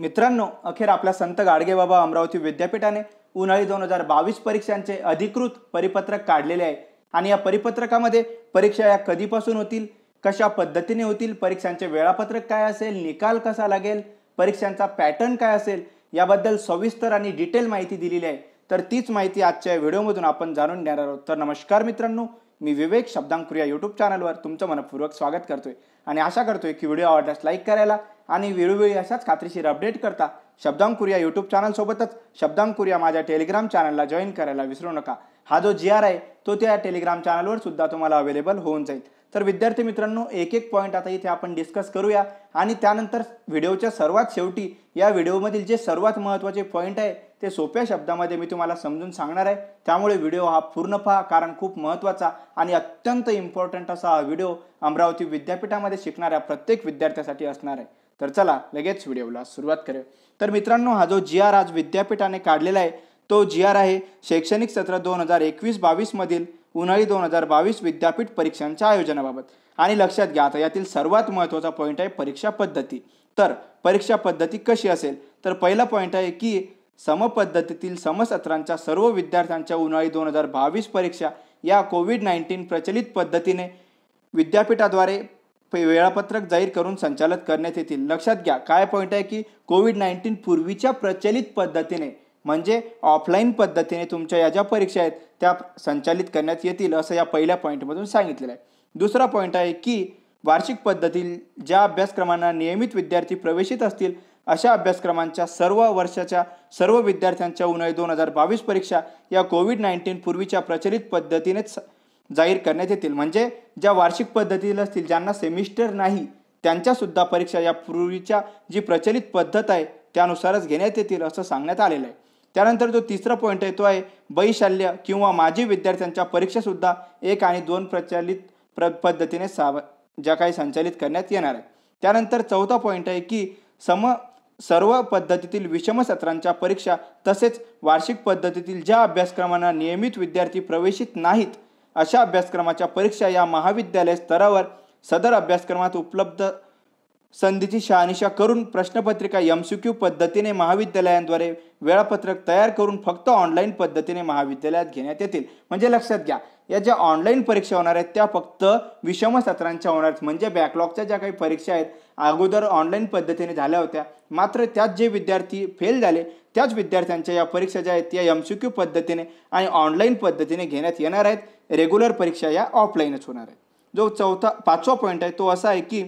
मित्रांनो अखेर आपला संत बाबा अमरावती विद्यापीठाने उन्हाळी दोन हजार बावीस परीक्षांचे अधिकृत परिपत्रक काढलेले आहे आणि या परिपत्रकामध्ये परीक्षा या कधीपासून होतील कशा पद्धतीने होतील परीक्षांचे वेळापत्रक काय असेल निकाल कसा लागेल परीक्षांचा पॅटर्न काय असेल याबद्दल सविस्तर आणि डिटेल माहिती दिलेली आहे तर तीच माहिती आजच्या व्हिडिओमधून आपण जाणून घेणार आहोत तर नमस्कार मित्रांनो मी विवेक शब्दांकुरिया यूट्यूब चॅनलवर तुमचं मनपूर्वक स्वागत करतोय आणि आशा करतोय की व्हिडिओ आवडल्यास लाईक करायला आणि वेळोवेळी अशाच खात्रीशीर अपडेट करता शब्दांकुरिया यूट्यूब चॅनलसोबतच शब्दांकुरिया माझ्या टेलिग्राम चॅनलला जॉईन करायला विसरू नका हा जो जी आर आहे तो त्या टेलिग्राम चॅनलवर सुद्धा तुम्हाला अवेलेबल होऊन जाईल तर विद्यार्थी मित्रांनो एक एक पॉईंट आता इथे आपण डिस्कस करूया आणि त्यानंतर व्हिडिओच्या सर्वात शेवटी या व्हिडिओमधील जे सर्वात महत्त्वाचे पॉईंट आहे ते सोप्या शब्दामध्ये मी तुम्हाला समजून सांगणार आहे त्यामुळे व्हिडिओ हा पूर्ण पहा कारण खूप महत्त्वाचा आणि अत्यंत इम्पॉर्टंट असा हा व्हिडिओ अमरावती विद्यापीठामध्ये शिकणाऱ्या प्रत्येक विद्यार्थ्यासाठी असणार आहे तर चला लगेच व्हिडिओला सुरुवात करू तर मित्रांनो हा जो जी आर आज विद्यापीठाने काढलेला आहे तो जी आर आहे शैक्षणिक सत्र दोन हजार एकवीस बावीसमधील उन्हाळी दोन हजार बावीस विद्यापीठ परीक्षांच्या आयोजनाबाबत आणि लक्षात घ्या आता यातील सर्वात महत्त्वाचा पॉईंट आहे परीक्षा पद्धती तर परीक्षा पद्धती कशी असेल तर पहिला पॉईंट आहे की समपद्धतीतील समसत्रांच्या सर्व विद्यार्थ्यांच्या उन्हाळी दोन हजार बावीस परीक्षा या कोविड नाईन्टीन प्रचलित पद्धतीने विद्यापीठाद्वारे वेळापत्रक जाहीर करून संचालित करण्यात येतील लक्षात घ्या काय पॉईंट आहे की कोविड नाईन्टीन पूर्वीच्या प्रचलित पद्धतीने म्हणजे ऑफलाईन पद्धतीने तुमच्या या ज्या परीक्षा आहेत त्या संचालित करण्यात येतील असं या पहिल्या पॉईंटमधून सांगितलेलं आहे दुसरा पॉईंट आहे की वार्षिक पद्धतील ज्या अभ्यासक्रमांना नियमित विद्यार्थी प्रवेशित असतील अशा अभ्यासक्रमांच्या सर्व वर्षाच्या सर्व विद्यार्थ्यांच्या उन्हाळी दोन हजार बावीस परीक्षा या कोविड नाईन्टीन पूर्वीच्या प्रचलित पद्धतीनेच जाहीर करण्यात येतील म्हणजे ज्या वार्षिक पद्धतीला असतील ज्यांना सेमिस्टर नाही त्यांच्यासुद्धा परीक्षा या पूर्वीच्या जी प्रचलित पद्धत आहे त्यानुसारच घेण्यात येतील असं सांगण्यात आलेलं आहे त्यानंतर जो तिसरा पॉईंट आहे तो आहे बैशाल्य किंवा माजी विद्यार्थ्यांच्या परीक्षासुद्धा एक आणि दोन प्रचलित प्र पद्धतीने साव ज्या काही संचालित करण्यात येणार आहे त्यानंतर चौथा पॉईंट आहे की सम सर्व पद्धतीतील विषम सत्रांच्या परीक्षा तसेच वार्षिक पद्धतीतील ज्या अभ्यासक्रमांना नियमित विद्यार्थी प्रवेशित नाहीत अशा अभ्यासक्रमाच्या परीक्षा या महाविद्यालय स्तरावर सदर अभ्यासक्रमात उपलब्ध संधीची शहानिशा करून प्रश्नपत्रिका एम सी क्यू पद्धतीने महाविद्यालयांद्वारे वेळापत्रक तयार करून फक्त ऑनलाईन पद्धतीने महाविद्यालयात घेण्यात येतील म्हणजे लक्षात घ्या या ज्या ऑनलाईन परीक्षा होणार आहेत त्या फक्त विषम सत्रांच्या होणार म्हणजे बॅकलॉगच्या ज्या काही परीक्षा आहेत अगोदर ऑनलाईन पद्धतीने झाल्या होत्या मात्र त्यात जे विद्यार्थी फेल झाले त्याच विद्यार्थ्यांच्या या परीक्षा ज्या आहेत या एम सी क्यू पद्धतीने आणि ऑनलाईन पद्धतीने घेण्यात येणार आहेत रेग्युलर परीक्षा या ऑफलाईनच होणार आहेत जो चौथा पाचवा पॉईंट आहे तो असा आहे की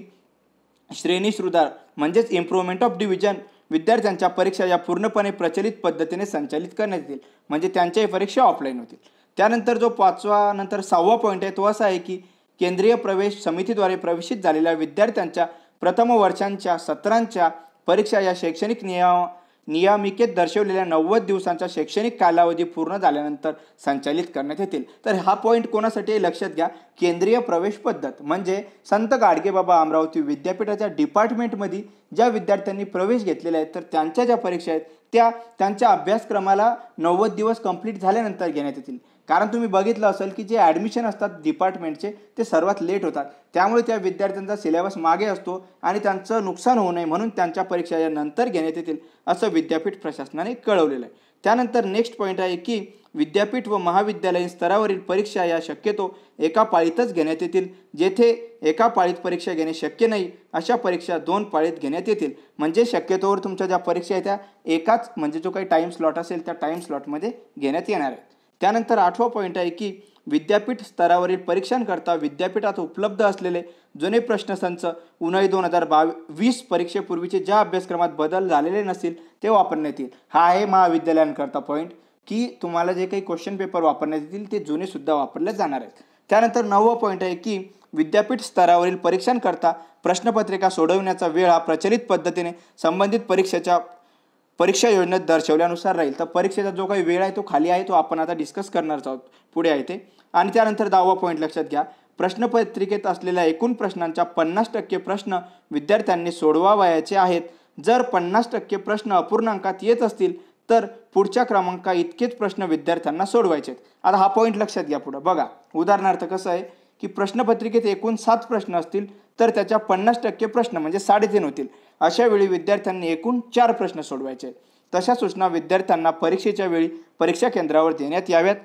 श्रेणी सुधार म्हणजेच इम्प्रूव्हमेंट ऑफ डिव्हिजन विद्यार्थ्यांच्या परीक्षा या पूर्णपणे प्रचलित पद्धतीने संचालित करण्यात येतील म्हणजे त्यांच्याही परीक्षा ऑफलाईन होतील त्यानंतर जो पाचवा नंतर सहावा पॉईंट आहे तो असा आहे की केंद्रीय प्रवेश समितीद्वारे प्रवेशित झालेल्या विद्यार्थ्यांच्या प्रथम वर्षांच्या सत्रांच्या परीक्षा या शैक्षणिक नियम नियामिकेत दर्शवलेल्या नव्वद दिवसांचा शैक्षणिक कालावधी पूर्ण झाल्यानंतर संचालित करण्यात येतील तर हा पॉईंट कोणासाठी लक्षात घ्या केंद्रीय प्रवेश पद्धत म्हणजे संत गाडगेबाबा अमरावती विद्यापीठाच्या डिपार्टमेंटमध्ये ज्या विद्यार्थ्यांनी प्रवेश घेतलेला आहे तर त्यांच्या ज्या परीक्षा आहेत त्या त्यांच्या अभ्यासक्रमाला नव्वद दिवस कंप्लीट झाल्यानंतर घेण्यात येतील कारण तुम्ही बघितलं असेल की जे ॲडमिशन असतात डिपार्टमेंटचे ते सर्वात लेट होतात त्यामुळे त्या विद्यार्थ्यांचा सिलेबस मागे असतो आणि त्यांचं नुकसान होऊ नये म्हणून त्यांच्या परीक्षा या नंतर घेण्यात येतील असं विद्यापीठ प्रशासनाने कळवलेलं आहे त्यानंतर नेक्स्ट पॉईंट आहे की विद्यापीठ व महाविद्यालयीन स्तरावरील परीक्षा या शक्यतो एका पाळीतच घेण्यात येतील जेथे एका पाळीत परीक्षा घेणे शक्य नाही अशा परीक्षा दोन पाळीत घेण्यात येतील म्हणजे शक्यतोवर तुमच्या ज्या परीक्षा आहेत त्या एकाच म्हणजे जो काही टाईम स्लॉट असेल त्या टाईम स्लॉटमध्ये घेण्यात येणार आहेत त्यानंतर आठवा पॉईंट आहे की विद्यापीठ स्तरावरील परीक्षांकरता विद्यापीठात उपलब्ध असलेले जुने प्रश्नसंच उन्हाळी दोन हजार बावी वीस परीक्षेपूर्वीचे ज्या अभ्यासक्रमात बदल झालेले नसतील ते वापरण्यात येईल हा आहे महाविद्यालयांकरता पॉईंट की तुम्हाला जे काही क्वेश्चन पेपर वापरण्यात येतील ते जुनेसुद्धा वापरले जाणार आहेत त्यानंतर नववा पॉईंट आहे की विद्यापीठ स्तरावरील परीक्षांकरता प्रश्नपत्रिका सोडवण्याचा वेळ हा प्रचलित पद्धतीने संबंधित परीक्षेच्या परीक्षा योजनेत दर्शवल्यानुसार राहील तर परीक्षेचा जो काही वेळ आहे तो खाली आहे तो आपण आता डिस्कस करणार आहोत पुढे आहे ते आणि त्यानंतर दहावा पॉईंट लक्षात घ्या प्रश्नपत्रिकेत असलेल्या एकूण प्रश्नांच्या पन्नास टक्के प्रश्न विद्यार्थ्यांनी सोडवावयाचे आहेत जर पन्नास टक्के प्रश्न अपूर्णांकात येत असतील तर पुढच्या क्रमांका इतकेच प्रश्न विद्यार्थ्यांना सोडवायचे आहेत आता हा पॉईंट लक्षात घ्या पुढं बघा उदाहरणार्थ कसं आहे की प्रश्नपत्रिकेत एकूण सात प्रश्न असतील तर त्याच्या पन्नास टक्के प्रश्न म्हणजे साडेतीन होतील अशा वेळी विद्यार्थ्यांनी एकूण चार प्रश्न सोडवायचे तशा सूचना विद्यार्थ्यांना परीक्षेच्या वेळी परीक्षा केंद्रावर देण्यात याव्यात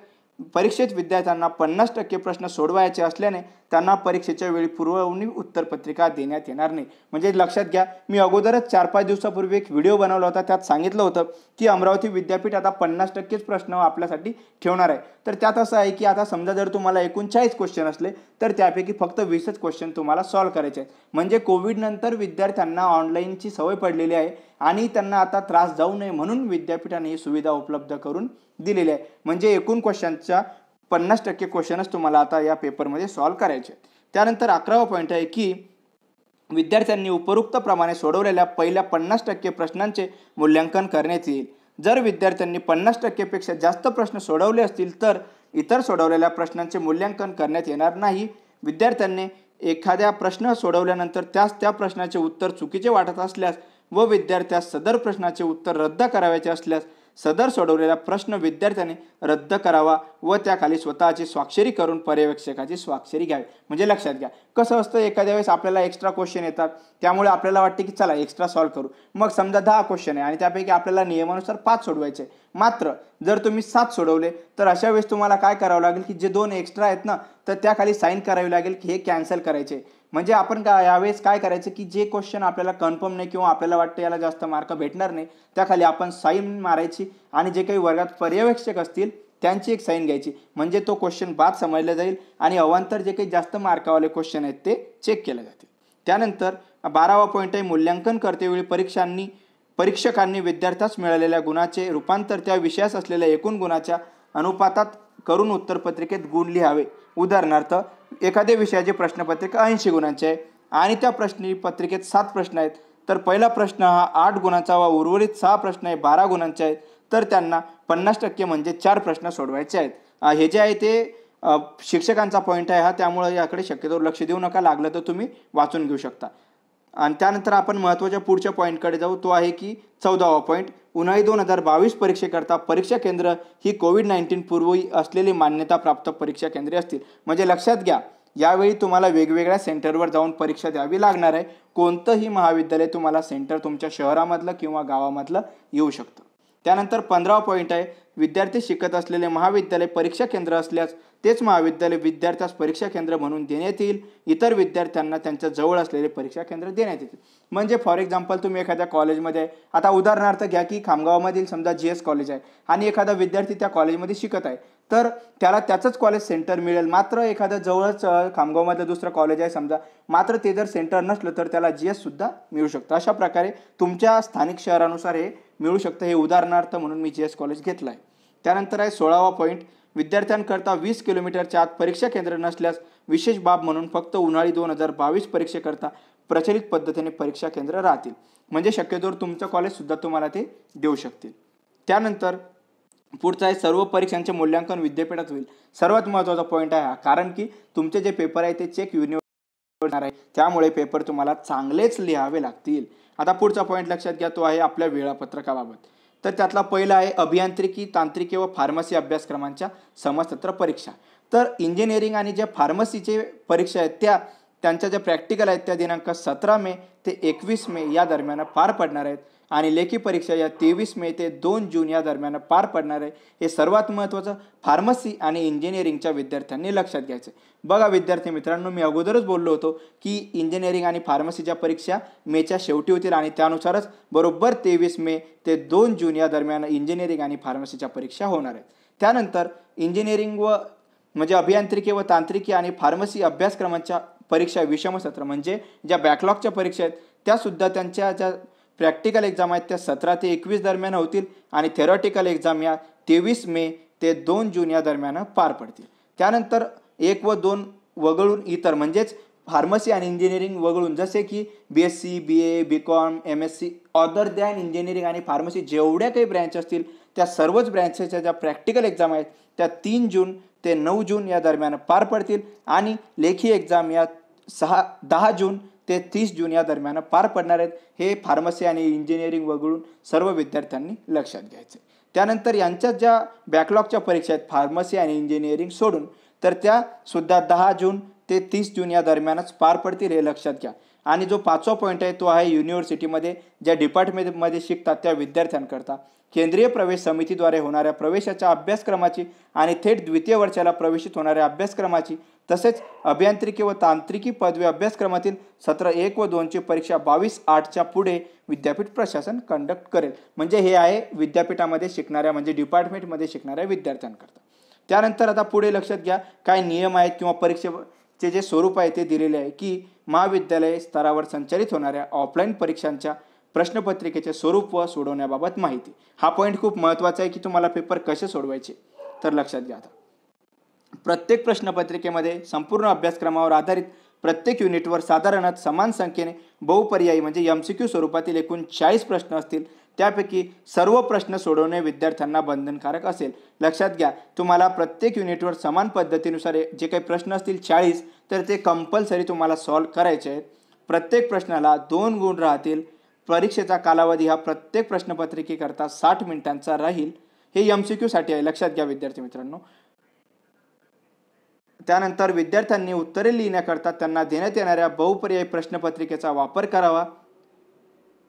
परीक्षेत विद्यार्थ्यांना पन्नास टक्के प्रश्न सोडवायचे असल्याने त्यांना परीक्षेच्या वेळी पुरवणी उत्तरपत्रिका देण्यात येणार नाही म्हणजे लक्षात घ्या मी अगोदरच चार पाच दिवसापूर्वी एक व्हिडिओ बनवला होता त्यात सांगितलं होतं की अमरावती विद्यापीठ आता पन्नास टक्केच प्रश्न आपल्यासाठी ठेवणार आहे तर त्यात असं आहे की आता समजा जर तुम्हाला एकोणचाळीस क्वेश्चन असले तर त्यापैकी फक्त वीसच क्वेश्चन तुम्हाला सॉल्व्ह करायचे आहेत म्हणजे कोविडनंतर विद्यार्थ्यांना ऑनलाईनची सवय पडलेली आहे आणि त्यांना आता त्रास जाऊ नये म्हणून विद्यापीठाने ही सुविधा उपलब्ध करून दिलेली आहे म्हणजे एकूण क्वेश्चनच्या पन्नास टक्के क्वेश्चनच तुम्हाला आता या पेपरमध्ये सॉल्व करायचे त्यानंतर अकरावा पॉईंट आहे की विद्यार्थ्यांनी उपरोक्त प्रमाणे सोडवलेल्या पहिल्या पन्नास टक्के प्रश्नांचे मूल्यांकन करण्यात येईल जर विद्यार्थ्यांनी पन्नास टक्केपेक्षा जास्त प्रश्न सोडवले असतील तर इतर सोडवलेल्या प्रश्नांचे मूल्यांकन करण्यात येणार नाही विद्यार्थ्यांनी एखाद्या प्रश्न सोडवल्यानंतर त्यास त्या प्रश्नाचे उत्तर चुकीचे वाटत असल्यास व विद्यार्थ्यास सदर प्रश्नाचे उत्तर रद्द करावयाचे असल्यास सदर सोडवलेला प्रश्न विद्यार्थ्याने रद्द करावा व त्याखाली स्वतःची स्वाक्षरी करून पर्यवेक्षकाची स्वाक्षरी घ्यावी म्हणजे लक्षात घ्या कसं असतं एखाद्या वेळेस आपल्याला एक्स्ट्रा क्वेश्चन येतात त्यामुळे आपल्याला वाटते की चला एक्स्ट्रा सॉल्व्ह करू मग समजा दहा क्वेश्चन आहे आणि त्यापैकी आपल्याला नियमानुसार पाच सोडवायचे मात्र जर तुम्ही सात सोडवले तर अशा वेळेस तुम्हाला काय करावं लागेल की जे दोन एक्स्ट्रा आहेत ना तर त्याखाली साईन करावी लागेल की हे कॅन्सल करायचे म्हणजे आपण का यावेळेस काय करायचं की जे क्वेश्चन आपल्याला कन्फर्म नाही किंवा आपल्याला वाटतं याला जास्त मार्क भेटणार नाही त्याखाली आपण साईन मारायची आणि जे काही वर्गात पर्यवेक्षक असतील त्यांची एक साईन घ्यायची म्हणजे तो क्वेश्चन बाद समजला जाईल आणि अवांतर जे काही जास्त मार्कावाले क्वेश्चन आहेत ते चेक केले जातील त्यानंतर बारावा पॉईंट आहे मूल्यांकन करतेवेळी परीक्षांनी परीक्षकांनी विद्यार्थ्यास मिळालेल्या गुणाचे रूपांतर त्या विषयास असलेल्या एकूण गुणाच्या अनुपातात करून उत्तरपत्रिकेत गुण लिहावे उदाहरणार्थ एखाद्या विषयाचे प्रश्नपत्रिका ऐंशी गुणांचे आहे आणि त्या प्रश्नी पत्रिकेत सात प्रश्न आहेत तर पहिला प्रश्न हा आठ गुणांचा व उर्वरित सहा प्रश्न आहे बारा गुणांचे आहेत तर त्यांना पन्नास टक्के म्हणजे चार प्रश्न सोडवायचे आहेत हे जे आहे ते शिक्षकांचा पॉईंट आहे हा त्यामुळे याकडे शक्यतो लक्ष देऊ नका लागलं तर तुम्ही वाचून घेऊ शकता आणि त्यानंतर आपण महत्त्वाच्या पुढच्या पॉईंटकडे जाऊ तो आहे की चौदावा पॉईंट उन्हाळी दोन हजार बावीस परीक्षेकरता परीक्षा केंद्र ही कोविड नाईन्टीन पूर्वी असलेली मान्यताप्राप्त परीक्षा केंद्रे असतील म्हणजे लक्षात घ्या यावेळी तुम्हाला वेगवेगळ्या सेंटरवर जाऊन परीक्षा द्यावी लागणार आहे कोणतंही महाविद्यालय तुम्हाला सेंटर तुमच्या शहरामधलं किंवा गावामधलं येऊ शकतं त्यानंतर पंधरावा पॉईंट आहे विद्यार्थी शिकत असलेले महाविद्यालय परीक्षा केंद्र असल्यास तेच महाविद्यालय विद्यार्थ्यास परीक्षा केंद्र म्हणून देण्यात येईल इतर विद्यार्थ्यांना त्यांच्या जवळ असलेले परीक्षा केंद्र देण्यात येतील म्हणजे फॉर एक्झाम्पल तुम्ही एखाद्या कॉलेजमध्ये आता उदाहरणार्थ घ्या की खामगावमधील समजा जी एस कॉलेज आहे आणि एखादा विद्यार्थी त्या कॉलेजमध्ये शिकत आहे तर त्याला त्याचंच कॉलेज सेंटर मिळेल मात्र एखादं जवळच खामगावमधलं दुसरं कॉलेज आहे समजा मात्र ते जर सेंटर नसलं तर त्याला जी एससुद्धा मिळू शकतं अशा प्रकारे तुमच्या स्थानिक शहरानुसार हे मिळू शकतं हे उदाहरणार्थ म्हणून मी जी एस कॉलेज घेतलं आहे त्यानंतर आहे सोळावा पॉईंट विद्यार्थ्यांकरता वीस किलोमीटरच्या आत परीक्षा केंद्र नसल्यास विशेष बाब म्हणून फक्त उन्हाळी दोन हजार बावीस परीक्षेकरता प्रचलित पद्धतीने परीक्षा केंद्र राहतील म्हणजे शक्यतोवर तुमचं कॉलेजसुद्धा तुम्हाला ते देऊ शकतील त्यानंतर पुढचा आहे सर्व परीक्षांचे मूल्यांकन विद्यापीठात होईल सर्वात महत्त्वाचा पॉईंट आहे हा कारण की तुमचे जे पेपर आहे ते चेक युनिव्हर्सिटी आहे त्यामुळे पेपर तुम्हाला चांगलेच लिहावे लागतील आता पुढचा पॉईंट लक्षात घ्या तो आहे आपल्या वेळापत्रकाबाबत तर त्यातला पहिला आहे अभियांत्रिकी तांत्रिकी व फार्मसी अभ्यासक्रमांच्या समसत्र परीक्षा तर इंजिनिअरिंग आणि ज्या फार्मसीचे परीक्षा आहेत त्या त्यांच्या ज्या प्रॅक्टिकल आहेत त्या दिनांक सतरा मे ते एकवीस मे या दरम्यान पार पडणार आहेत आणि लेखी परीक्षा या तेवीस मे ते दोन जून या दरम्यान पार पडणार आहे हे सर्वात महत्त्वाचं फार्मसी आणि इंजिनिअरिंगच्या विद्यार्थ्यांनी लक्षात घ्यायचं बघा विद्यार्थी मित्रांनो मी अगोदरच बोललो होतो की इंजिनिअरिंग आणि फार्मसीच्या परीक्षा मेच्या शेवटी होतील आणि त्यानुसारच बरोबर तेवीस मे ते दोन जून या दरम्यान इंजिनिअरिंग आणि फार्मसीच्या परीक्षा होणार आहेत त्यानंतर इंजिनिअरिंग व म्हणजे अभियांत्रिकी व तांत्रिकी आणि फार्मसी अभ्यासक्रमांच्या परीक्षा विषम सत्र म्हणजे ज्या बॅकलॉगच्या परीक्षा आहेत त्यासुद्धा त्यांच्या ज्या प्रॅक्टिकल एक्झाम आहेत त्या सतरा ते एकवीस दरम्यान होतील आणि थेरॉटिकल एक्झाम या तेवीस मे ते दोन जून या दरम्यान पार पडतील त्यानंतर एक व दोन वगळून इतर म्हणजेच फार्मसी आणि इंजिनिअरिंग वगळून जसे की B S C B A B com M S C other than engineering आणि फार्मसी जेवढ्या काही ब्रँच असतील त्या सर्वच ब्रँचेसच्या ज्या प्रॅक्टिकल एक्झाम आहेत त्या तीन जून ते नऊ जून या दरम्यान पार पडतील आणि लेखी एक्झाम या सहा दहा जून ते तीस जून या दरम्यान पार पडणार आहेत हे फार्मसी आणि इंजिनिअरिंग वगळून सर्व विद्यार्थ्यांनी लक्षात घ्यायचं त्यानंतर यांच्या ज्या बॅकलॉगच्या परीक्षा आहेत फार्मसी आणि इंजिनिअरिंग सोडून तर त्यासुद्धा दहा जून ते तीस जून या दरम्यानच पार पडतील हे लक्षात घ्या आणि जो पाचवा पॉईंट आहे तो आहे युनिव्हर्सिटीमध्ये ज्या डिपार्टमेंटमध्ये शिकतात त्या विद्यार्थ्यांकरता केंद्रीय प्रवेश समितीद्वारे होणाऱ्या प्रवेशाच्या अभ्यासक्रमाची आणि थेट द्वितीय वर्षाला प्रवेशित होणाऱ्या अभ्यासक्रमाची तसेच अभियांत्रिकी व तांत्रिकी पदवी अभ्यासक्रमातील सत्र एक व दोनची परीक्षा बावीस आठच्या पुढे विद्यापीठ प्रशासन कंडक्ट करेल म्हणजे हे आहे विद्यापीठामध्ये शिकणाऱ्या म्हणजे डिपार्टमेंटमध्ये शिकणाऱ्या विद्यार्थ्यांकरता त्यानंतर आता पुढे लक्षात घ्या काय नियम आहेत किंवा परीक्षेचे जे स्वरूप आहे ते दिलेले आहे की महाविद्यालय स्तरावर संचालित होणाऱ्या ऑफलाईन परीक्षांच्या प्रश्नपत्रिकेचे स्वरूप व सोडवण्याबाबत माहिती हा पॉईंट खूप महत्त्वाचा आहे की तुम्हाला पेपर कसे सोडवायचे तर लक्षात घ्या आता प्रत्येक प्रश्नपत्रिकेमध्ये संपूर्ण अभ्यासक्रमावर आधारित प्रत्येक युनिटवर साधारणत समान संख्येने बहुपर्यायी म्हणजे एम सी क्यू स्वरूपातील एकूण चाळीस प्रश्न असतील त्यापैकी सर्व प्रश्न सोडवणे विद्यार्थ्यांना बंधनकारक असेल लक्षात घ्या तुम्हाला प्रत्येक युनिटवर समान पद्धतीनुसार जे काही प्रश्न असतील चाळीस तर ते कंपल्सरी तुम्हाला सॉल्व करायचे आहेत प्रत्येक प्रश्नाला दोन गुण राहतील परीक्षेचा कालावधी हा प्रत्येक प्रश्नपत्रिकेकरता साठ मिनिटांचा राहील हे एम सी क्यूसाठी आहे लक्षात घ्या विद्यार्थी मित्रांनो त्यानंतर विद्यार्थ्यांनी उत्तरे लिहिण्याकरता त्यांना देण्यात येणाऱ्या बहुपर्यायी प्रश्नपत्रिकेचा वापर करावा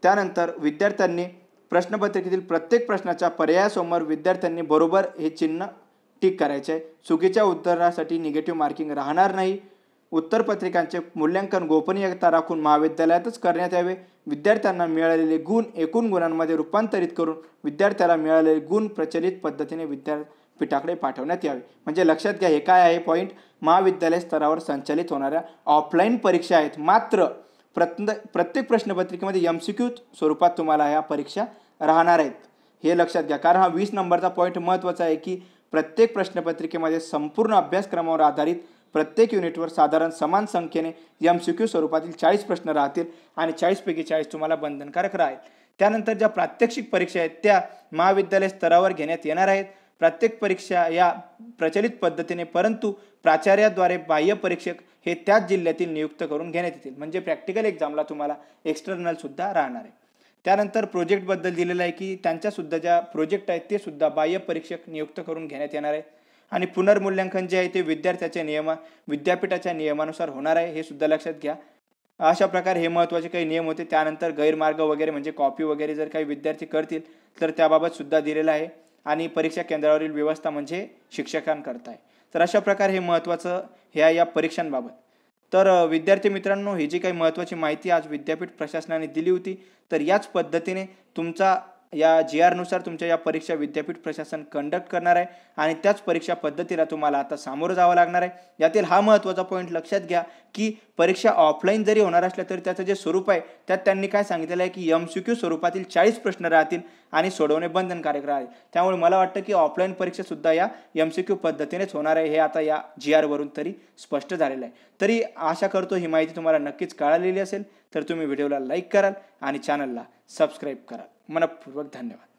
त्यानंतर विद्यार्थ्यांनी प्रश्नपत्रिकेतील प्रत्येक प्रश्नाच्या पर्यायासमोर विद्यार्थ्यांनी बरोबर हे चिन्ह टिक करायचे आहे चुकीच्या उत्तरासाठी निगेटिव्ह मार्किंग राहणार नाही उत्तरपत्रिकांचे मूल्यांकन गोपनीयता राखून महाविद्यालयातच करण्यात यावे विद्यार्थ्यांना मिळालेले गुण एकूण गुणांमध्ये रूपांतरित करून विद्यार्थ्याला मिळालेले गुण प्रचलित पद्धतीने विद्यापीठाकडे पाठवण्यात यावे म्हणजे लक्षात घ्या हे काय आहे पॉईंट महाविद्यालय स्तरावर संचालित होणाऱ्या ऑफलाईन परीक्षा आहेत मात्र प्रत्न प्रत्येक प्रश्नपत्रिकेमध्ये एम सी क्यू स्वरूपात तुम्हाला ह्या परीक्षा राहणार आहेत हे लक्षात घ्या कारण हा वीस नंबरचा पॉईंट महत्त्वाचा आहे की प्रत्येक प्रश्नपत्रिकेमध्ये संपूर्ण अभ्यासक्रमावर आधारित प्रत्येक युनिटवर साधारण समान संख्येने एम सी क्यू स्वरूपातील चाळीस प्रश्न राहतील आणि चाळीसपैकी चाळीस तुम्हाला बंधनकारक राहील त्यानंतर ज्या प्रात्यक्षिक परीक्षा आहेत त्या महाविद्यालय स्तरावर घेण्यात येणार आहेत प्रत्येक परीक्षा या प्रचलित पद्धतीने परंतु प्राचार्याद्वारे बाह्य परीक्षक हे त्याच जिल्ह्यातील नियुक्त करून घेण्यात येतील म्हणजे प्रॅक्टिकल एक्झामला तुम्हाला सुद्धा राहणार आहे त्यानंतर प्रोजेक्टबद्दल दिलेलं आहे की त्यांच्यासुद्धा ज्या प्रोजेक्ट आहेत ते सुद्धा बाह्य परीक्षक नियुक्त करून घेण्यात येणार आहे आणि पुनर्मूल्यांकन जे आहे ते विद्यार्थ्याच्या नियमा विद्यापीठाच्या नियमानुसार होणार आहे हे सुद्धा लक्षात घ्या अशा प्रकारे हे महत्त्वाचे काही नियम होते त्यानंतर गैरमार्ग वगैरे म्हणजे कॉपी वगैरे जर काही विद्यार्थी करतील तर त्याबाबत सुद्धा दिलेलं आहे आणि परीक्षा केंद्रावरील व्यवस्था म्हणजे शिक्षकांकरता आहे तर अशा प्रकारे हे महत्त्वाचं हे आहे या परीक्षांबाबत तर विद्यार्थी मित्रांनो ही जी काही महत्त्वाची माहिती आज विद्यापीठ प्रशासनाने दिली होती तर याच पद्धतीने तुमचा या जी आरनुसार तुमच्या या परीक्षा विद्यापीठ प्रशासन कंडक्ट करणार आहे आणि त्याच परीक्षा पद्धतीला तुम्हाला आता सामोरं जावं लागणार आहे यातील हा महत्त्वाचा पॉईंट लक्षात घ्या की परीक्षा ऑफलाईन जरी होणार असल्या तरी त्याचं जे स्वरूप आहे त्यात त्यांनी काय सांगितलेलं आहे की एम सी क्यू स्वरूपातील चाळीस प्रश्न राहतील आणि सोडवणे बंधनकारक आहे त्यामुळे मला वाटतं की ऑफलाईन परीक्षासुद्धा या एम सी क्यू पद्धतीनेच होणार आहे हे आता या जी आरवरून तरी स्पष्ट झालेलं आहे तरी आशा करतो ही माहिती तुम्हाला नक्कीच कळालेली असेल तर तुम्ही व्हिडिओला लाईक कराल आणि चॅनलला सबस्क्राईब कराल मनपूर्वक धन्यवाद